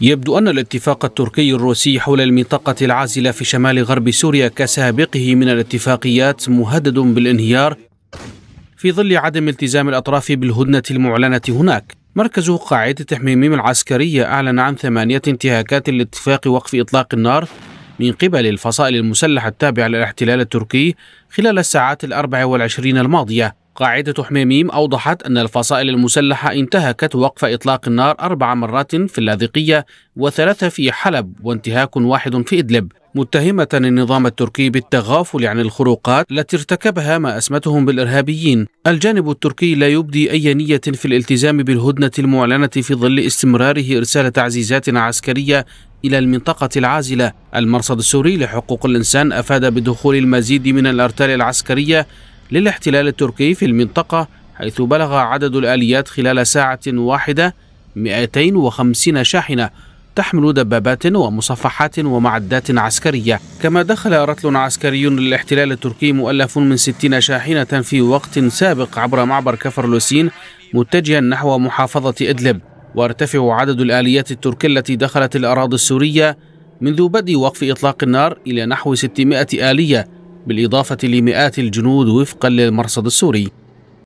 يبدو أن الاتفاق التركي الروسي حول المنطقة العازلة في شمال غرب سوريا كسابقه من الاتفاقيات مهدد بالانهيار في ظل عدم التزام الأطراف بالهدنة المعلنة هناك مركز قاعدة تحميم العسكرية أعلن عن ثمانية انتهاكات لاتفاق وقف إطلاق النار من قبل الفصائل المسلحة التابعة للاحتلال التركي خلال الساعات الأربع والعشرين الماضية قاعدة حميميم أوضحت أن الفصائل المسلحة انتهكت وقف إطلاق النار أربع مرات في اللاذقية وثلاثة في حلب وانتهاك واحد في إدلب متهمة النظام التركي بالتغافل عن الخروقات التي ارتكبها ما أسمتهم بالإرهابيين الجانب التركي لا يبدي أي نية في الالتزام بالهدنة المعلنة في ظل استمراره إرسال تعزيزات عسكرية إلى المنطقة العازلة المرصد السوري لحقوق الإنسان أفاد بدخول المزيد من الأرتال العسكرية للاحتلال التركي في المنطقة حيث بلغ عدد الآليات خلال ساعة واحدة 250 شاحنة تحمل دبابات ومصفحات ومعدات عسكرية كما دخل رتل عسكري للاحتلال التركي مؤلف من 60 شاحنة في وقت سابق عبر معبر كفر لوسين متجها نحو محافظة إدلب وارتفع عدد الآليات التركية التي دخلت الأراضي السورية منذ بدء وقف إطلاق النار إلى نحو 600 آلية بالإضافة لمئات الجنود وفقا للمرصد السوري